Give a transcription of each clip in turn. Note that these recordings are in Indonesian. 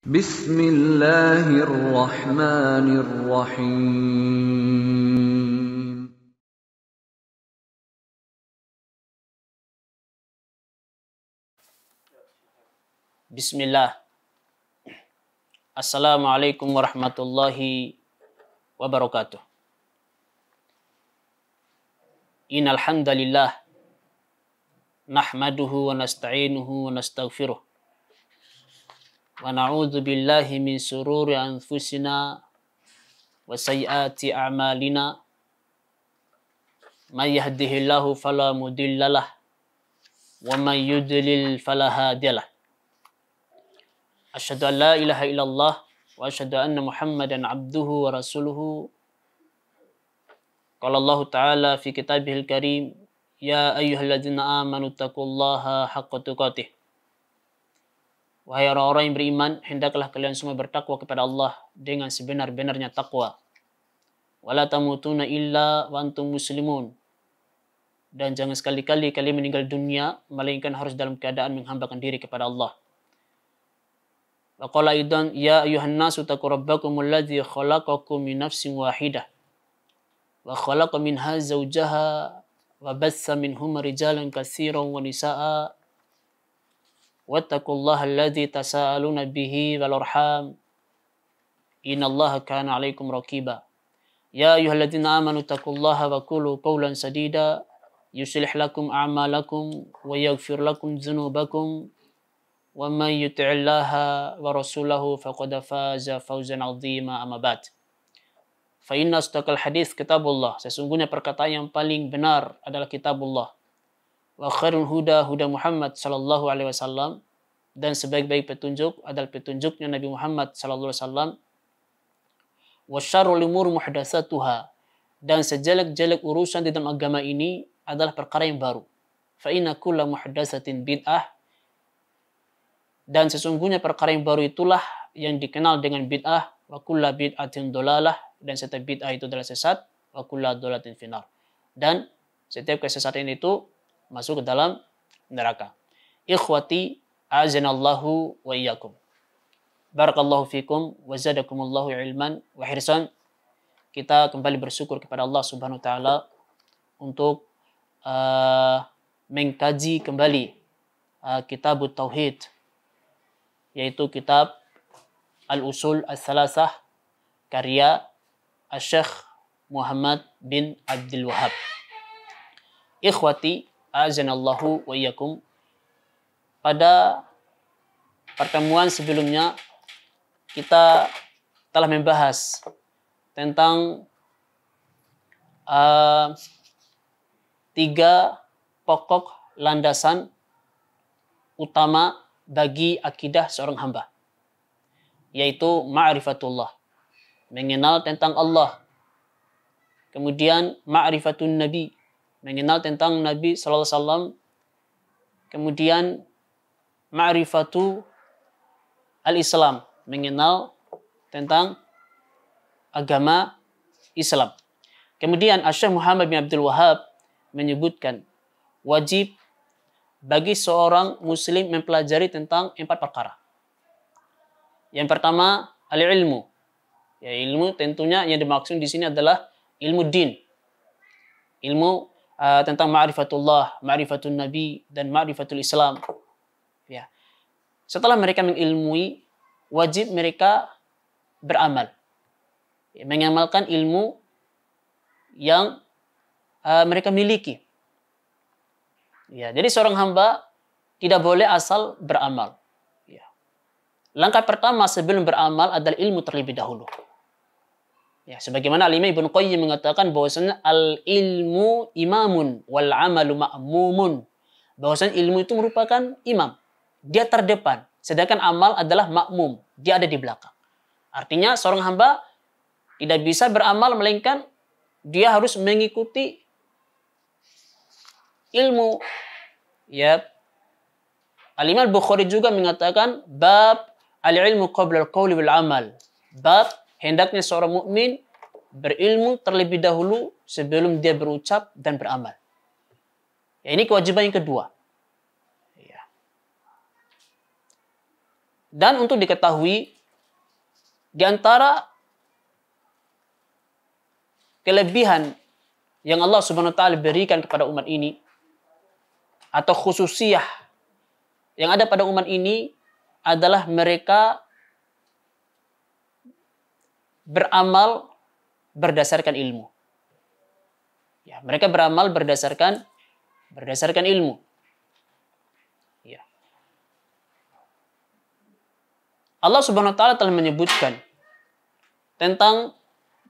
بسم الله الرحمن الرحيم بسم الله السلام عليكم ورحمة الله وبركاته إن الحمد لله نحمده ونستعينه ونستغفره ونعوذ بالله من شرور أنفسنا وسيئات أعمالنا من يهده الله فلا مضل له ومن يضلل فلا هادي له أشهد أن لا إله إلا الله وأشهد أن محمدا عبده ورسوله قال الله تعالى في كتابه الكريم يا أيها الذين آمنوا اتقوا الله حق تقاته Wahai orang-orang yang beriman, hendaklah kalian semua bertakwa kepada Allah dengan sebenar-benarnya takwa. Wala tamutuna illa wa antum muslimun. Dan jangan sekali-kali kalian meninggal dunia melainkan harus dalam keadaan menghambakan diri kepada Allah. Wa qala idan ya ayuhan nas taqu rabbakum khalaqakum min nafsin wahidah wa khalaqa minha zawjaha wa bassa minhuma rijalan katsiran wa nisaa'a واتقوا الله الذي تساءلون به والأرحام إن الله كان عليكم رقيبا يا أيها الذين آمنوا اتقوا الله وقولوا قولا سديدا يصلح لكم أعمالكم ويغفر لكم ذنوبكم ومن يطع الله ورسوله فقد فاز فوزا عظيما أما بعد فإن أصدق الحديث كتاب الله sesungguhnya perkataan yang paling benar adalah kitabullah wa khairul huda huda Muhammad sallallahu alaihi wasallam dan sebaik-baik petunjuk adalah petunjuknya Nabi Muhammad sallallahu alaihi wasallam wa syarrul umur muhdatsatuha dan sejelek-jelek urusan di dalam agama ini adalah perkara yang baru fa inna kulla muhdatsatin bid'ah dan sesungguhnya perkara yang baru itulah yang dikenal dengan bid'ah wa kulla bid'atin dolalah dan setiap bid'ah itu adalah sesat wa kulla dolatin finar dan setiap kesesatan itu masuk ke dalam neraka. Ikhwati azanallahu wa iyyakum. Barakallahu fikum wa zadakumullahu ilman wa hirsan. Kita kembali bersyukur kepada Allah Subhanahu wa taala untuk uh, mengkaji kembali uh, kitab tauhid yaitu kitab Al-Usul Al-Salasah karya Al-Syekh Muhammad bin Abdul Wahab. Ikhwati azanallahu wa iyyakum. Pada pertemuan sebelumnya kita telah membahas tentang uh, tiga pokok landasan utama bagi akidah seorang hamba yaitu ma'rifatullah mengenal tentang Allah kemudian ma'rifatun nabi mengenal tentang Nabi Sallallahu Alaihi Wasallam. Kemudian ma'rifatu al-Islam, mengenal tentang agama Islam. Kemudian Syekh Muhammad bin Abdul Wahab menyebutkan wajib bagi seorang muslim mempelajari tentang empat perkara. Yang pertama, al-ilmu. Ya, ilmu tentunya yang dimaksud di sini adalah ilmu din. Ilmu uh, tentang ma'rifatullah, ma'rifatun nabi dan ma'rifatul Islam. Ya. Setelah mereka mengilmui, wajib mereka beramal. Ya, mengamalkan ilmu yang uh, mereka miliki. Ya, jadi seorang hamba tidak boleh asal beramal. Ya. Langkah pertama sebelum beramal adalah ilmu terlebih dahulu. Ya, sebagaimana Alimah Ibn Qayyim mengatakan bahwasanya al-ilmu imamun wal amalu ma'mumun. Bahwasanya ilmu itu merupakan imam. Dia terdepan. Sedangkan amal adalah makmum. Dia ada di belakang. Artinya seorang hamba tidak bisa beramal melainkan dia harus mengikuti ilmu. Ya. Alimah Imam bukhari juga mengatakan bab al-ilmu qabla al-qawli wal amal. Bab hendaknya seorang mukmin berilmu terlebih dahulu sebelum dia berucap dan beramal. Ya, ini kewajiban yang kedua. Ya. Dan untuk diketahui, di antara kelebihan yang Allah Subhanahu wa taala berikan kepada umat ini atau khususiah yang ada pada umat ini adalah mereka beramal berdasarkan ilmu. Ya, mereka beramal berdasarkan berdasarkan ilmu. Ya. Allah Subhanahu wa taala telah menyebutkan tentang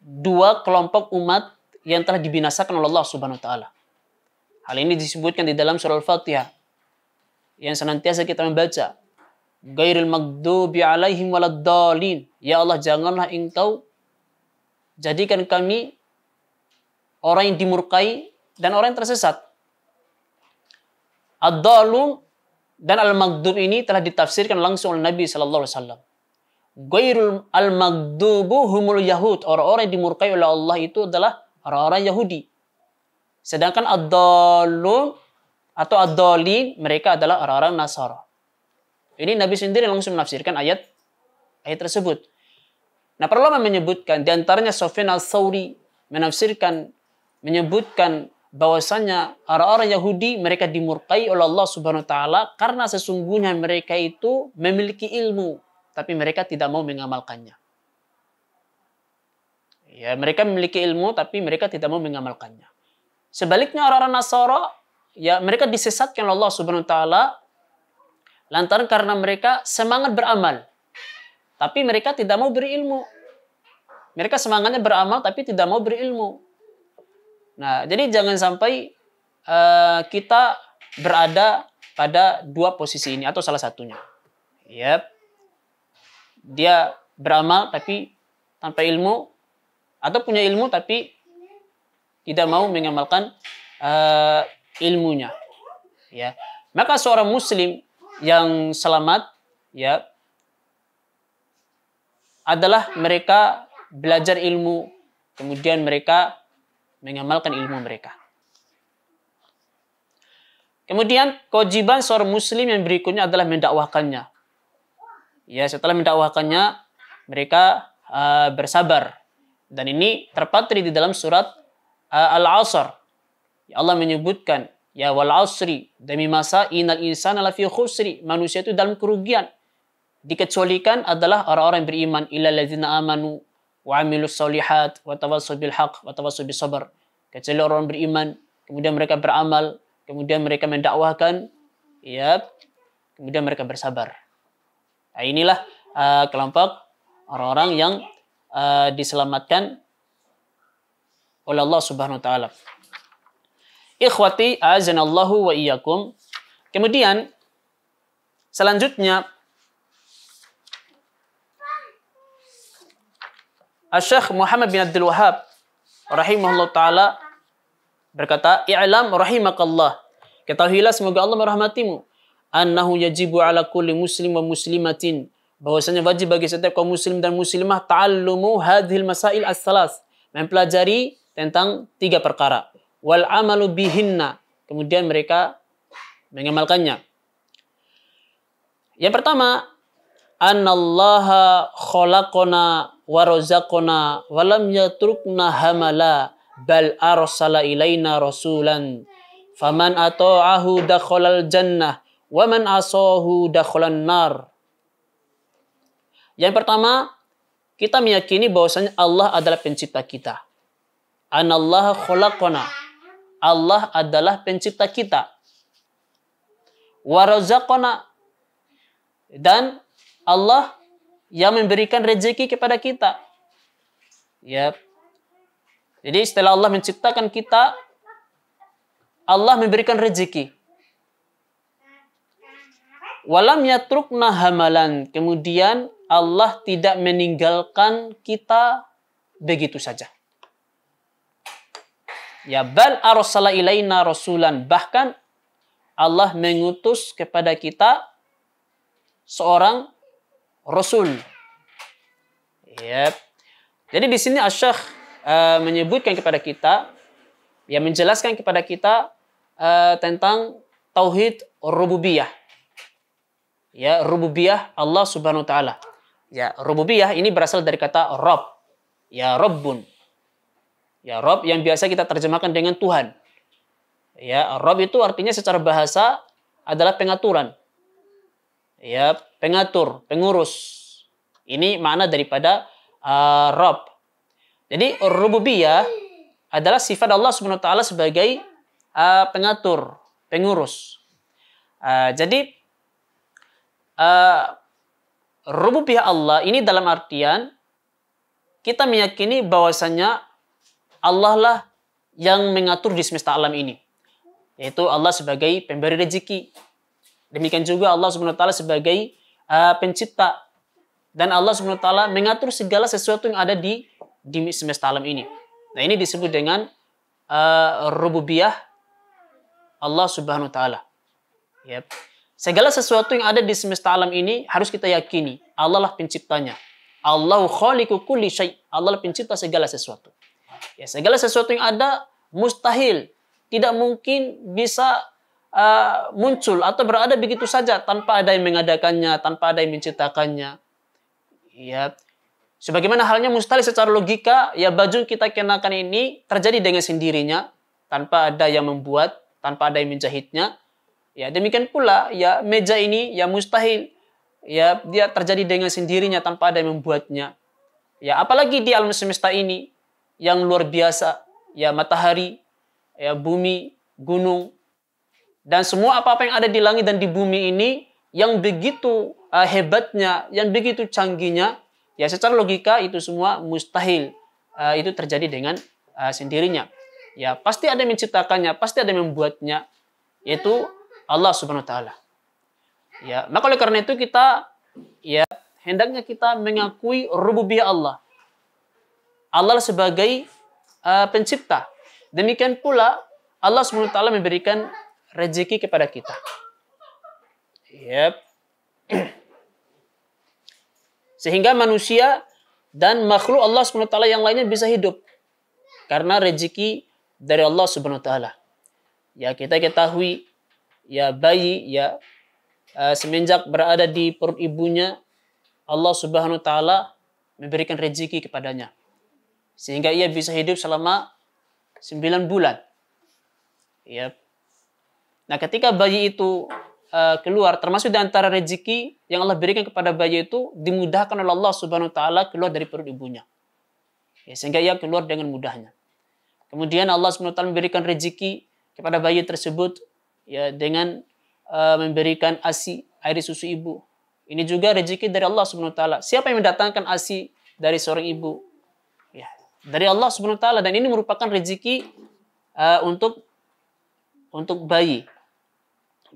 dua kelompok umat yang telah dibinasakan oleh Allah Subhanahu wa taala. Hal ini disebutkan di dalam surah Al-Fatihah yang senantiasa kita membaca. Gairil magdubi alaihim Ya Allah janganlah engkau Jadikan kami orang yang dimurkai dan orang yang tersesat. ad dalu dan al-magdub ini telah ditafsirkan langsung oleh Nabi sallallahu alaihi wasallam. Gairul al-magdubu humul yahud. Orang-orang yang dimurkai oleh Allah itu adalah orang-orang Yahudi. Sedangkan ad dalu atau ad-dalin mereka adalah orang-orang Nasara. Ini Nabi sendiri langsung menafsirkan ayat ayat tersebut. Nah, perlu menyebutkan diantaranya antaranya Sofyan al-Sauri menafsirkan menyebutkan bahwasanya orang-orang Yahudi mereka dimurkai oleh Allah Subhanahu wa taala karena sesungguhnya mereka itu memiliki ilmu tapi mereka tidak mau mengamalkannya. Ya, mereka memiliki ilmu tapi mereka tidak mau mengamalkannya. Sebaliknya orang-orang Nasara ya mereka disesatkan oleh Allah Subhanahu wa taala lantaran karena mereka semangat beramal tapi mereka tidak mau berilmu. Mereka semangatnya beramal tapi tidak mau berilmu. Nah, jadi jangan sampai uh, kita berada pada dua posisi ini atau salah satunya. Yep. Dia beramal tapi tanpa ilmu atau punya ilmu tapi tidak mau mengamalkan uh, ilmunya. Ya. Maka seorang muslim yang selamat ya adalah mereka belajar ilmu, kemudian mereka mengamalkan ilmu mereka. Kemudian kewajiban seorang muslim yang berikutnya adalah mendakwahkannya. Ya, setelah mendakwahkannya, mereka uh, bersabar. Dan ini terpatri di dalam surat uh, Al-Asr. Ya Allah menyebutkan, Ya wal asri, demi masa inal insan lafi khusri. Manusia itu dalam kerugian dikecualikan adalah orang-orang beriman ilah ladzina amanu wa amilus solihat wa tawassaw bil haq wa tawassaw bis sabr. Kecuali orang beriman, kemudian mereka beramal, kemudian mereka mendakwahkan, ya, kemudian mereka bersabar. Nah, inilah uh, kelompok orang-orang yang uh, diselamatkan oleh Allah Subhanahu wa taala. Ikhwati azanallahu wa iyyakum. Kemudian selanjutnya Asyikh Muhammad bin Abdul Wahab rahimahullah taala berkata, "I'lam rahimakallah." Ketahuilah semoga Allah merahmatimu. Annahu yajibu ala kulli muslim wa muslimatin. Bahwasanya wajib bagi setiap kaum muslim dan muslimah ta'allumu hadhil masail as-salas. Mempelajari tentang tiga perkara. Wal amalu bihinna. Kemudian mereka mengamalkannya. Yang pertama, anallaha khalaqana wa walam wa lam yatrukna hamala bal arsala ilaina rasulan faman ata'ahu dakhalal jannah wa man asahu dakhalan nar yang pertama kita meyakini bahwasanya Allah adalah pencipta kita anallaha khalaqana Allah adalah pencipta kita wa dan Allah yang memberikan rezeki kepada kita. Ya. Yep. Jadi setelah Allah menciptakan kita, Allah memberikan rezeki. Walam yatrukna hamalan. Kemudian Allah tidak meninggalkan kita begitu saja. Ya bal arsala ilaina rasulan. Bahkan Allah mengutus kepada kita seorang Rasul. Yep. Jadi di sini Asyikh uh, eh, menyebutkan kepada kita, ya menjelaskan kepada kita uh, tentang tauhid rububiyah. Ya, rububiyah Allah Subhanahu wa taala. Ya, rububiyah ini berasal dari kata rob. Ya, Robun. Ya, Rob yang biasa kita terjemahkan dengan Tuhan. Ya, Rob itu artinya secara bahasa adalah pengaturan ya pengatur, pengurus. Ini mana daripada uh, Rob. Jadi rububiyah adalah sifat Allah Subhanahu wa taala sebagai uh, pengatur, pengurus. Uh, jadi uh, rububiyah Allah ini dalam artian kita meyakini bahwasanya Allah lah yang mengatur di semesta alam ini. Yaitu Allah sebagai pemberi rezeki, Demikian juga Allah Subhanahu wa taala sebagai uh, pencipta dan Allah Subhanahu wa taala mengatur segala sesuatu yang ada di di semesta alam ini. Nah, ini disebut dengan uh, rububiyah Allah Subhanahu wa taala. Yep. Segala sesuatu yang ada di semesta alam ini harus kita yakini Allah lah penciptanya. Allahu khaliqu kulli syai. Allah lah pencipta segala sesuatu. Ya, segala sesuatu yang ada mustahil, tidak mungkin bisa Eh, muncul atau berada begitu saja tanpa ada yang mengadakannya, tanpa ada yang menciptakannya. Ya. Sebagaimana halnya mustahil secara logika, ya baju kita kenakan ini terjadi dengan sendirinya tanpa ada yang membuat, tanpa ada yang menjahitnya. Ya, demikian pula ya meja ini ya mustahil ya dia terjadi dengan sendirinya tanpa ada yang membuatnya. Ya, apalagi di alam semesta ini yang luar biasa, ya matahari, ya bumi, gunung, dan semua apa-apa yang ada di langit dan di bumi ini yang begitu eh, hebatnya, yang begitu canggihnya, ya secara logika itu semua mustahil eh, itu terjadi dengan eh, sendirinya. Ya pasti ada yang menciptakannya, pasti ada yang membuatnya, yaitu Allah Subhanahu Wa Taala. Ya maka oleh karena itu kita ya hendaknya kita mengakui rububiyah Allah. Allah sebagai uh, pencipta. Demikian pula Allah Subhanahu Wa Taala memberikan rezeki kepada kita. Yep. Sehingga manusia dan makhluk Allah SWT yang lainnya bisa hidup. Karena rezeki dari Allah SWT. Ya kita ketahui ya bayi ya eh, semenjak berada di perut ibunya Allah Subhanahu wa taala memberikan rezeki kepadanya sehingga ia bisa hidup selama 9 bulan. Yep. Nah, ketika bayi itu eh, keluar, termasuk di antara rezeki yang Allah berikan kepada bayi itu dimudahkan oleh Allah Subhanahu wa taala keluar dari perut ibunya. Ya, sehingga ia keluar dengan mudahnya. Kemudian Allah Subhanahu wa taala memberikan rezeki kepada bayi tersebut ya dengan uh, memberikan ASI air susu ibu. Ini juga rezeki dari Allah Subhanahu wa taala. Siapa yang mendatangkan ASI dari seorang ibu? Ya, dari Allah Subhanahu wa taala dan ini merupakan rezeki uh, untuk untuk bayi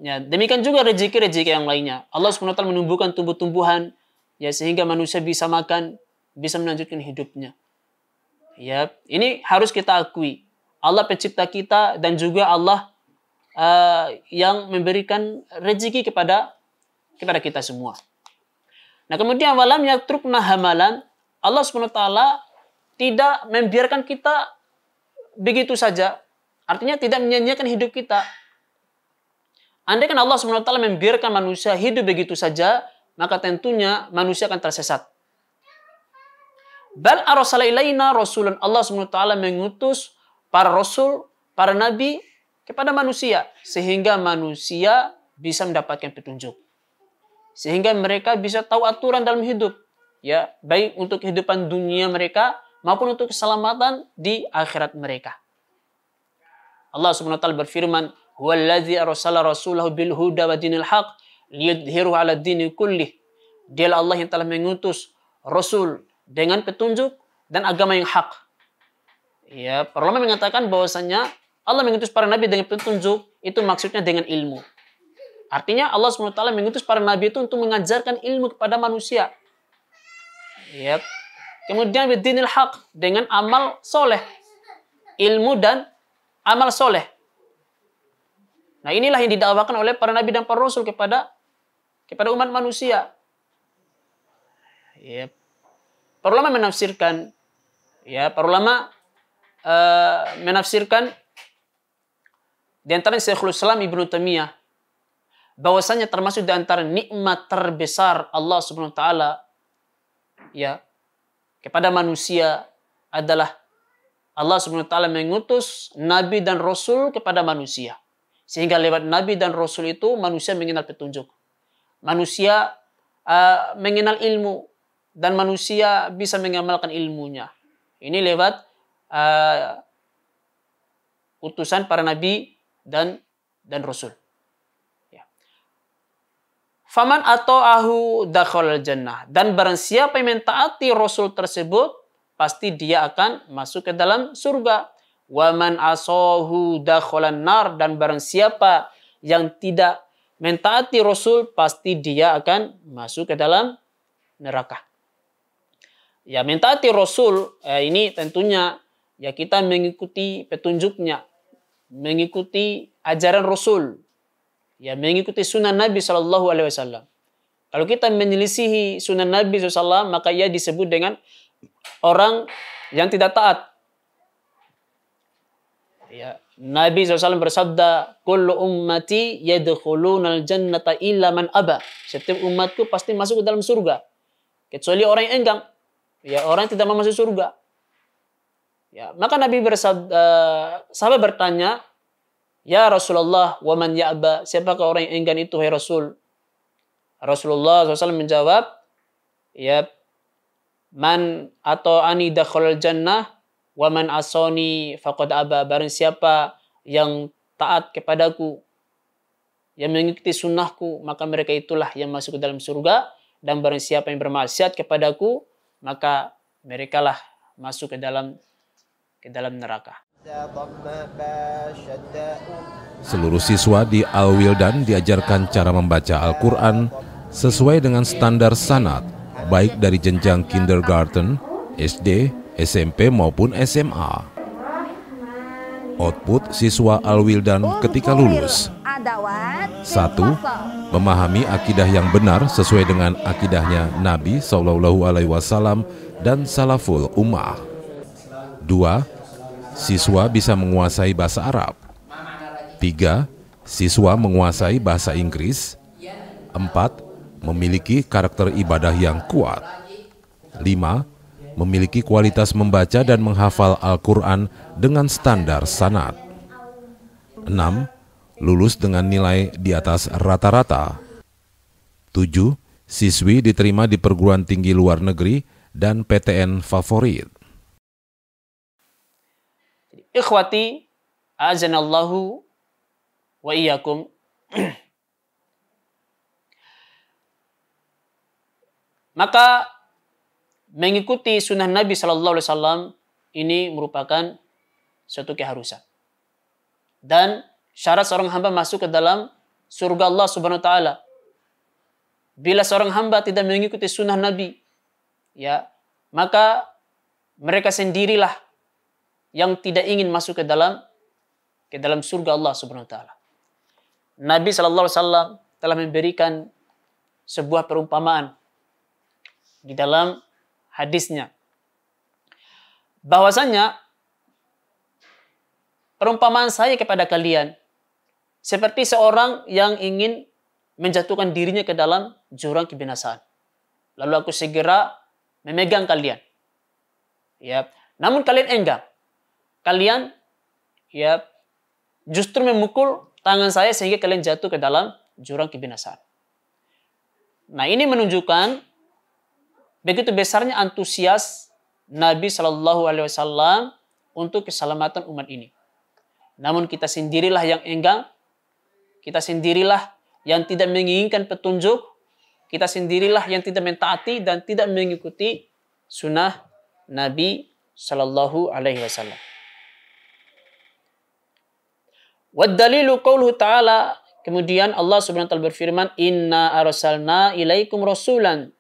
Ya, demikian juga rezeki-rezeki yang lainnya. Allah SWT menumbuhkan tumbuh-tumbuhan ya sehingga manusia bisa makan, bisa melanjutkan hidupnya. Ya, ini harus kita akui. Allah pencipta kita dan juga Allah uh, yang memberikan rezeki kepada kepada kita semua. Nah, kemudian walam yatrukna hamalan, Allah SWT tidak membiarkan kita begitu saja. Artinya tidak menyanyiakan hidup kita Andai kan Allah SWT membiarkan manusia hidup begitu saja, maka tentunya manusia akan tersesat. Bal arsala ilaina rasulun Allah SWT mengutus para rasul, para nabi kepada manusia sehingga manusia bisa mendapatkan petunjuk. Sehingga mereka bisa tahu aturan dalam hidup, ya, baik untuk kehidupan dunia mereka maupun untuk keselamatan di akhirat mereka. Allah SWT berfirman, huwallazi arsala rasulahu bil huda wa dinil haq liyudhiru ala dini kullih. Dialah Allah yang telah mengutus rasul dengan petunjuk dan agama yang hak. Ya, Perlama mengatakan bahwasanya Allah mengutus para nabi dengan petunjuk itu maksudnya dengan ilmu. Artinya Allah SWT mengutus para nabi itu untuk mengajarkan ilmu kepada manusia. Ya. Kemudian bidinil haq dengan amal soleh. Ilmu dan amal soleh. Nah, inilah yang didakwakan oleh para nabi dan para rasul kepada kepada umat manusia. Ya. Para ulama menafsirkan ya, para ulama uh, menafsirkan di antara Syekhul Islam Ibnu Taimiyah bahwasanya termasuk di antara nikmat terbesar Allah Subhanahu wa taala ya kepada manusia adalah Allah Subhanahu wa taala mengutus nabi dan rasul kepada manusia. Sehingga lewat Nabi dan Rasul itu manusia mengenal petunjuk. Manusia uh, mengenal ilmu. Dan manusia bisa mengamalkan ilmunya. Ini lewat uh, utusan para Nabi dan dan Rasul. Ya. Faman atau ahu dakhal jannah. Dan barang siapa yang mentaati Rasul tersebut, pasti dia akan masuk ke dalam surga. Waman asohu dakholan nar. Dan barang siapa yang tidak mentaati Rasul, pasti dia akan masuk ke dalam neraka. Ya mentaati Rasul, eh, ini tentunya ya kita mengikuti petunjuknya. Mengikuti ajaran Rasul. Ya mengikuti sunnah Nabi Shallallahu Alaihi Wasallam. Kalau kita menyelisihi sunnah Nabi SAW, maka ia disebut dengan orang yang tidak taat. Ya. Nabi SAW bersabda, "Kullu ummati yadkhuluna al-jannata illa man aba." Setiap umatku pasti masuk ke dalam surga. Kecuali orang yang enggan. Ya, orang yang tidak mau masuk surga. Ya, maka Nabi bersabda, eh, sahabat bertanya, "Ya Rasulullah, wa man ya'ba?" Siapakah orang yang enggan itu, hai Rasul? Rasulullah SAW menjawab, "Ya, man atau ani dakhul jannah Waman asoni faqad aba barang siapa yang taat kepadaku yang mengikuti sunnahku maka mereka itulah yang masuk ke dalam surga dan barang siapa yang bermaksiat kepadaku maka mereka lah masuk ke dalam ke dalam neraka. Seluruh siswa di Al-Wildan diajarkan cara membaca Al-Quran sesuai dengan standar sanat, baik dari jenjang kindergarten, SD, SMP maupun SMA. Output siswa Alwildan ketika lulus. satu, Memahami akidah yang benar sesuai dengan akidahnya Nabi Shallallahu Alaihi Wasallam dan Salaful Ummah. Dua, Siswa bisa menguasai bahasa Arab. Tiga, Siswa menguasai bahasa Inggris. Empat, Memiliki karakter ibadah yang kuat. Lima memiliki kualitas membaca dan menghafal Al-Quran dengan standar sanad. 6. Lulus dengan nilai di atas rata-rata. 7. Siswi diterima di perguruan tinggi luar negeri dan PTN favorit. Ikhwati, azanallahu wa iyyakum. Maka mengikuti sunnah Nabi Shallallahu Alaihi Wasallam ini merupakan suatu keharusan. Dan syarat seorang hamba masuk ke dalam surga Allah Subhanahu wa taala. Bila seorang hamba tidak mengikuti sunnah Nabi, ya, maka mereka sendirilah yang tidak ingin masuk ke dalam ke dalam surga Allah Subhanahu wa taala. Nabi Shallallahu alaihi wasallam telah memberikan sebuah perumpamaan di dalam hadisnya. Bahwasanya perumpamaan saya kepada kalian seperti seorang yang ingin menjatuhkan dirinya ke dalam jurang kebinasaan. Lalu aku segera memegang kalian. Ya, namun kalian enggak. Kalian ya justru memukul tangan saya sehingga kalian jatuh ke dalam jurang kebinasaan. Nah, ini menunjukkan Begitu besarnya antusias Nabi Shallallahu Alaihi Wasallam untuk keselamatan umat ini. Namun kita sendirilah yang enggan, kita sendirilah yang tidak menginginkan petunjuk, kita sendirilah yang tidak mentaati dan tidak mengikuti sunnah Nabi Shallallahu Alaihi Wasallam. Wadalilu qawluhu ta'ala Kemudian Allah subhanahu wa ta'ala berfirman Inna arsalna ilaikum rasulan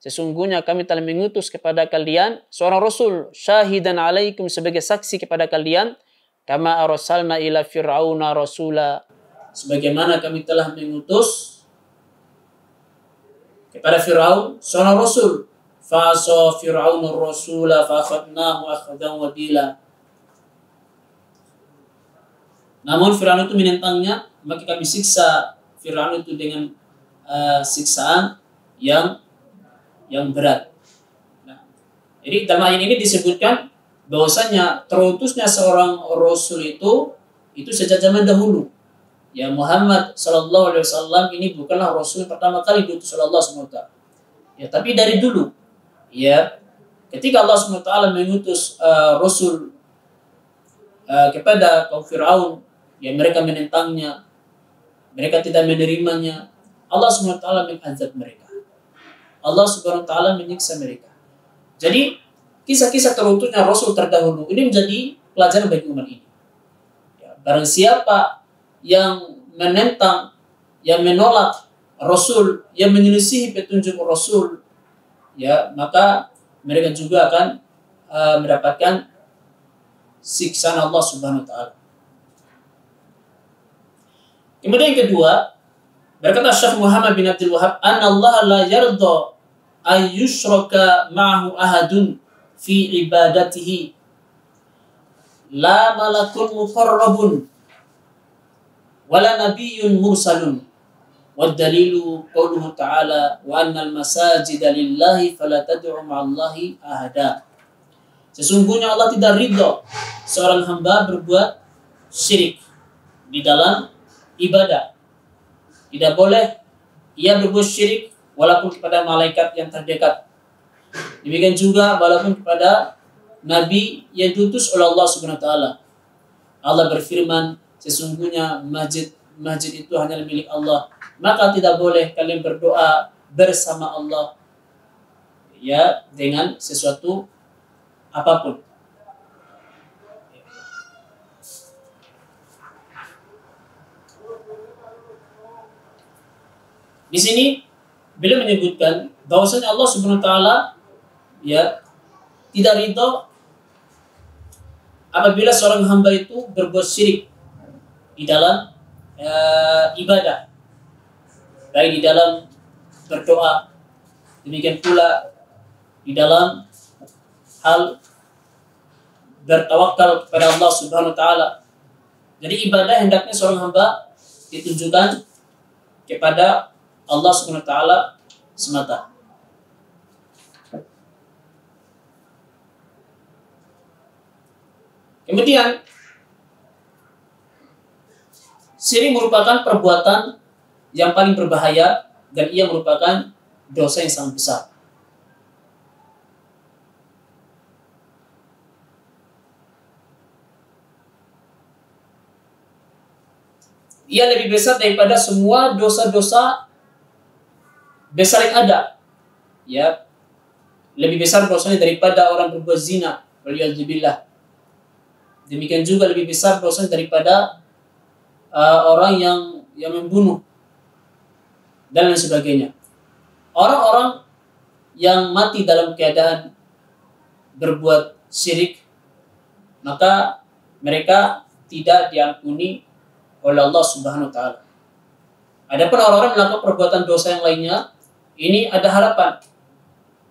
Sesungguhnya kami telah mengutus kepada kalian seorang rasul syahidan alaikum sebagai saksi kepada kalian kama arsalna ila fir'auna rasula sebagaimana kami telah mengutus kepada Firaun seorang rasul fa'asa fir'aun rasula fa'akhadnahu akhdan dila namun Firaun itu menentangnya maka kami siksa Firaun itu dengan uh, siksaan yang yang berat. Nah, jadi dalam ayat ini disebutkan bahwasanya terutusnya seorang rasul itu itu sejak zaman dahulu. Ya Muhammad Sallallahu Alaihi Wasallam ini bukanlah rasul pertama kali diutus oleh Alaihi Wasallam. Ya tapi dari dulu, ya ketika Allah SWT mengutus uh, rasul uh, kepada kaum Fir'aun, ya mereka menentangnya, mereka tidak menerimanya. Allah SWT mengazab mereka. Allah Subhanahu wa taala menyiksa mereka. Jadi kisah-kisah terutunya Rasul terdahulu ini menjadi pelajaran bagi umat ini. Ya, barang siapa yang menentang, yang menolak Rasul, yang menyelisihi petunjuk Rasul, ya maka mereka juga akan uh, mendapatkan siksaan Allah Subhanahu wa taala. Kemudian yang kedua, Berkata Syekh Muhammad bin Abdul Wahab, "Anna Allah la yardha ay yushraka ma'ahu ahadun fi ibadatihi la malakun muqarrabun wala nabiyyun mursalun." Wad-dalilu qawluhu ta'ala wa annal masajida lillahi fala tad'u ma'allahi ahada. Sesungguhnya Allah tidak ridho seorang hamba berbuat syirik di dalam ibadah tidak boleh ia berbuat syirik walaupun kepada malaikat yang terdekat. Demikian juga walaupun kepada nabi yang diutus oleh Allah Subhanahu wa taala. Allah berfirman, sesungguhnya masjid masjid itu hanya milik Allah. Maka tidak boleh kalian berdoa bersama Allah ya dengan sesuatu apapun. Di sini beliau menyebutkan bahwasanya Allah Subhanahu wa taala ya tidak ridho apabila seorang hamba itu berbuat syirik di dalam e, ibadah baik di dalam berdoa demikian pula di dalam hal bertawakal kepada Allah Subhanahu wa taala jadi ibadah hendaknya seorang hamba ditujukan kepada Allah SWT semata. Kemudian, siri merupakan perbuatan yang paling berbahaya dan ia merupakan dosa yang sangat besar. Ia lebih besar daripada semua dosa-dosa besar yang ada ya lebih besar dosanya daripada orang berbuat zina waliyadzubillah demikian juga lebih besar dosanya daripada uh, orang yang yang membunuh dan lain sebagainya orang-orang yang mati dalam keadaan berbuat syirik maka mereka tidak diampuni oleh Allah Subhanahu wa taala. Adapun orang-orang melakukan perbuatan dosa yang lainnya ini ada harapan.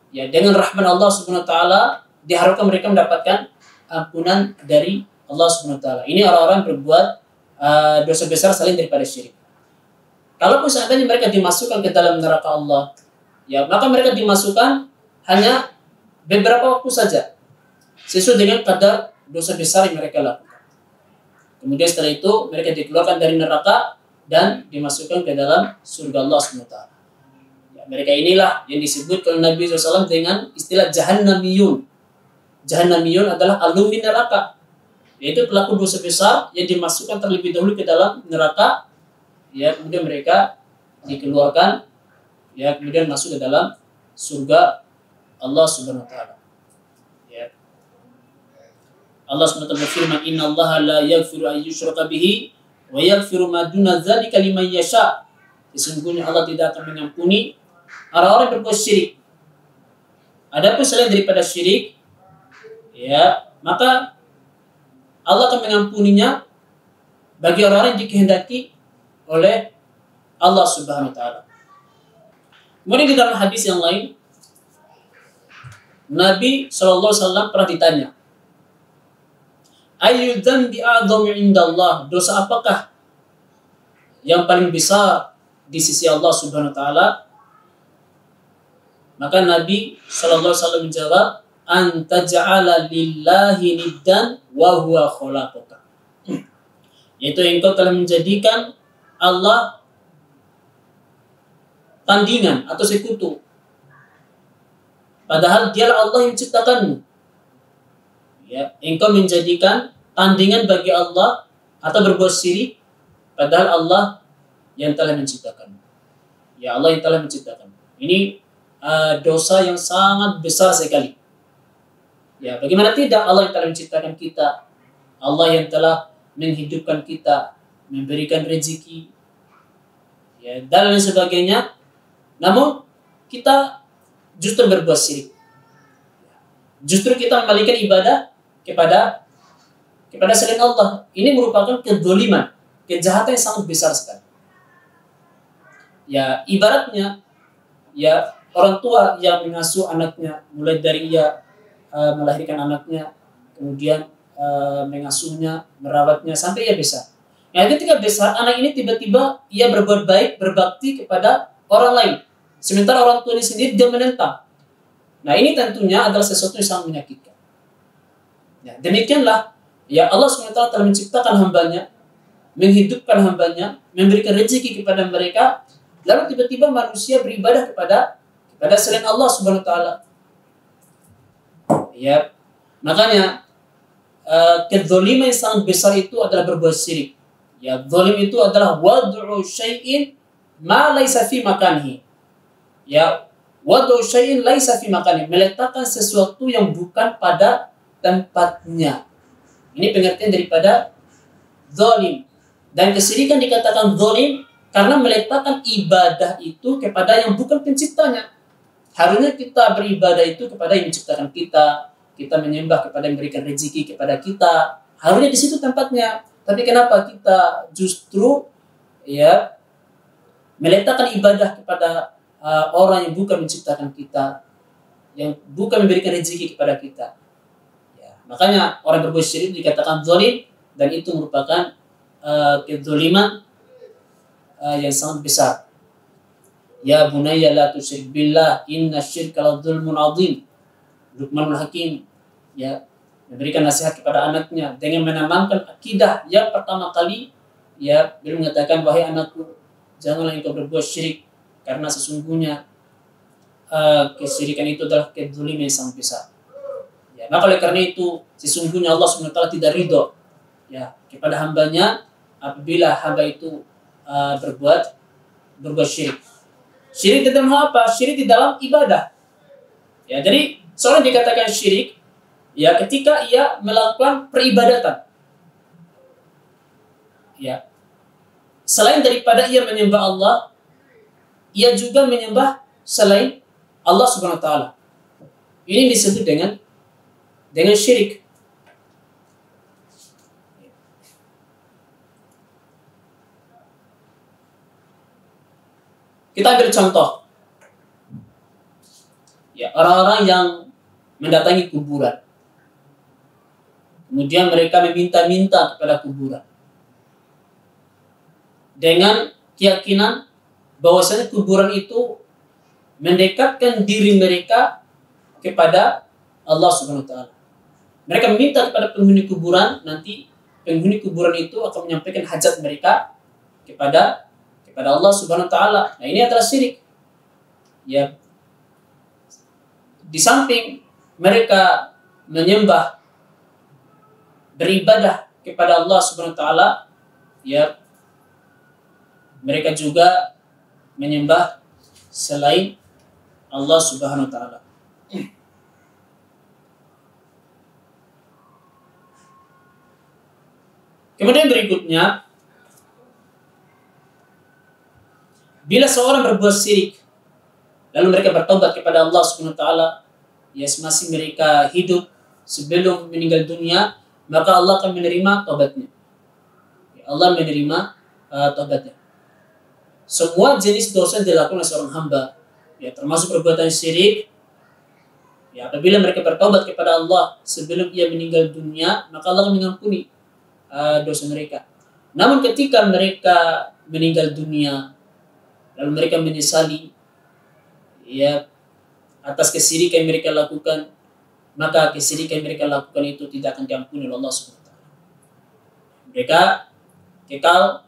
Ya, dengan rahmat Allah Subhanahu wa taala diharapkan mereka mendapatkan ampunan dari Allah Subhanahu wa taala. Ini orang-orang berbuat uh, dosa besar saling daripada syirik. Kalau misalnya mereka dimasukkan ke dalam neraka Allah, ya maka mereka dimasukkan hanya beberapa waktu saja sesuai dengan kadar dosa besar yang mereka lakukan. Kemudian setelah itu mereka dikeluarkan dari neraka dan dimasukkan ke dalam surga Allah subhanahu wa taala. Nah, mereka inilah yang disebut oleh Nabi SAW dengan istilah jahannamiyun. Jahannamiyun adalah alumni neraka, yaitu pelaku dosa besar yang dimasukkan terlebih dahulu ke dalam neraka, ya kemudian mereka dikeluarkan, ya kemudian masuk ke dalam surga Allah Subhanahu Wa Taala. Ya. Allah Subhanahu Wa Taala berfirman, Inna Allah la yaghfiru yushraka bihi wa yaghfiru ma duna dzalika liman yasha. Sesungguhnya Allah tidak akan mengampuni orang-orang berbuat syirik. Adapun selain daripada syirik, ya, maka Allah akan mengampuninya bagi orang-orang yang dikehendaki oleh Allah Subhanahu wa taala. Kemudian di dalam hadis yang lain, Nabi Shallallahu Alaihi Wasallam pernah ditanya, Ayyudan bi'adham indallah Dosa apakah yang paling besar di sisi Allah Subhanahu wa taala? Maka Nabi Shallallahu Alaihi Wasallam menjawab, antaja'ala lillahi niddan wa huwa Yaitu engkau telah menjadikan Allah tandingan atau sekutu. Padahal dialah Allah yang menciptakanmu. Ya, engkau menjadikan tandingan bagi Allah atau berbuat siri, padahal Allah yang telah menciptakanmu. Ya Allah yang telah menciptakanmu. Ini Eh, dosa yang sangat besar sekali. Ya, bagaimana tidak Allah yang telah menciptakan kita, Allah yang telah menghidupkan kita, memberikan rezeki, ya, dan lain sebagainya. Namun kita justru berbuat sirik. Justru kita membalikkan ibadah kepada kepada selain Allah. Ini merupakan kedoliman, kejahatan yang sangat besar sekali. Ya, ibaratnya ya orang tua yang mengasuh anaknya mulai dari ia uh, melahirkan anaknya kemudian uh, mengasuhnya merawatnya sampai ia besar nah ketika besar anak ini tiba-tiba ia berbuat baik berbakti kepada orang lain sementara orang tua ini sendiri dia menentang nah ini tentunya adalah sesuatu yang sangat menyakitkan ya, demikianlah ya Allah swt telah menciptakan hambanya menghidupkan hambanya memberikan rezeki kepada mereka lalu tiba-tiba manusia beribadah kepada ada selain Allah Subhanahu taala. Ya. Makanya uh, yang sangat besar itu adalah berbuat syirik. Ya, zolim itu adalah wad'u syai'in ma laisa fi makanhi. Ya, wad'u syai'in laisa fi makanhi, meletakkan sesuatu yang bukan pada tempatnya. Ini pengertian daripada zolim. Dan kesirikan dikatakan zolim karena meletakkan ibadah itu kepada yang bukan penciptanya. Harusnya kita beribadah itu kepada yang menciptakan kita, kita menyembah kepada yang memberikan rezeki kepada kita. Harusnya di situ tempatnya. Tapi kenapa kita justru ya meletakkan ibadah kepada uh, orang yang bukan menciptakan kita, yang bukan memberikan rezeki kepada kita. Ya, makanya orang berbuat syirik dikatakan zalim dan itu merupakan uh, kezaliman uh, yang sangat besar. Ya bunaya la tusyrik billah inna syirka la dzulmun adzim. Luqmanul Hakim ya memberikan nasihat kepada anaknya dengan menamankan akidah yang pertama kali ya beliau mengatakan wahai anakku janganlah engkau berbuat syirik karena sesungguhnya uh, kesyirikan itu adalah kezaliman yang sangat besar. Ya, maka oleh karena itu sesungguhnya Allah SWT tidak ridho ya kepada hambanya apabila hamba itu uh, berbuat berbuat syirik. Syirik di dalam apa? Syirik di dalam ibadah. Ya, jadi seorang dikatakan syirik ya ketika ia melakukan peribadatan. Ya. Selain daripada ia menyembah Allah, ia juga menyembah selain Allah Subhanahu wa taala. Ini disebut dengan dengan syirik. Kita ambil contoh. Ya, orang-orang yang mendatangi kuburan. Kemudian mereka meminta-minta kepada kuburan. Dengan keyakinan bahwasanya kuburan itu mendekatkan diri mereka kepada Allah Subhanahu wa taala. Mereka meminta kepada penghuni kuburan nanti penghuni kuburan itu akan menyampaikan hajat mereka kepada kepada Allah Subhanahu wa taala. Nah, ini adalah syirik. Ya. Di samping mereka menyembah beribadah kepada Allah Subhanahu wa taala, ya mereka juga menyembah selain Allah Subhanahu wa taala. Kemudian berikutnya Bila seorang berbuat syirik, lalu mereka bertobat kepada Allah Subhanahu taala, ya masih mereka hidup sebelum meninggal dunia, maka Allah akan menerima tobatnya. Ya, Allah menerima uh, tobatnya. Semua jenis dosa yang dilakukan oleh seorang hamba, ya termasuk perbuatan syirik, ya apabila mereka bertobat kepada Allah sebelum ia meninggal dunia, maka Allah akan mengampuni uh, dosa mereka. Namun ketika mereka meninggal dunia lalu mereka menyesali ya atas kesirikan yang mereka lakukan maka kesirikan yang mereka lakukan itu tidak akan diampuni oleh Allah Subhanahu Mereka kekal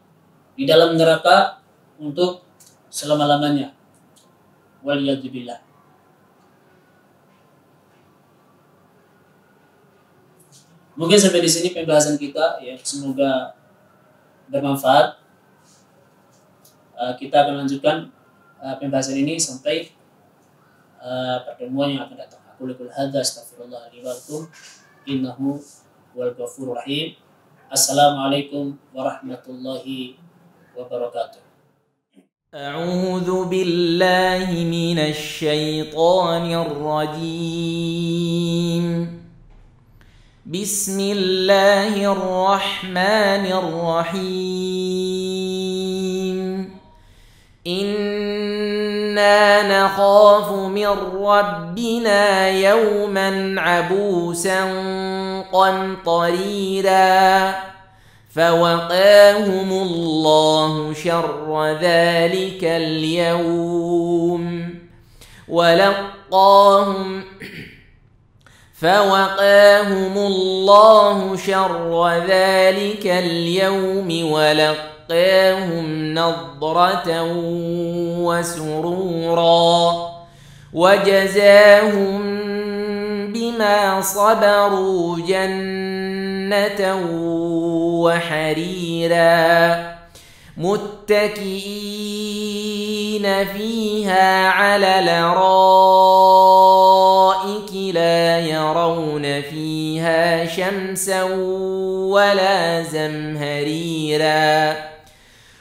di dalam neraka untuk selama-lamanya. Waliyadzubillah. Mungkin sampai di sini pembahasan kita ya semoga bermanfaat Eh, kita akan lanjutkan uh, pembahasan ini sampai uh, pertemuan yang akan datang. Aku lekul hadza astagfirullah li wa innahu wal ghafurur rahim. Assalamualaikum warahmatullahi wabarakatuh. أعوذ بالله من الشيطان الرجيم بسم الله الرحمن الرحيم انا نخاف من ربنا يوما عبوسا قمطريرا فوقاهم الله شر ذلك اليوم ولقاهم فوقاهم الله شر ذلك اليوم ولقاهم ولقاهم نضرة وسرورا وجزاهم بما صبروا جنة وحريرا متكئين فيها على الارائك لا يرون فيها شمسا ولا زمهريرا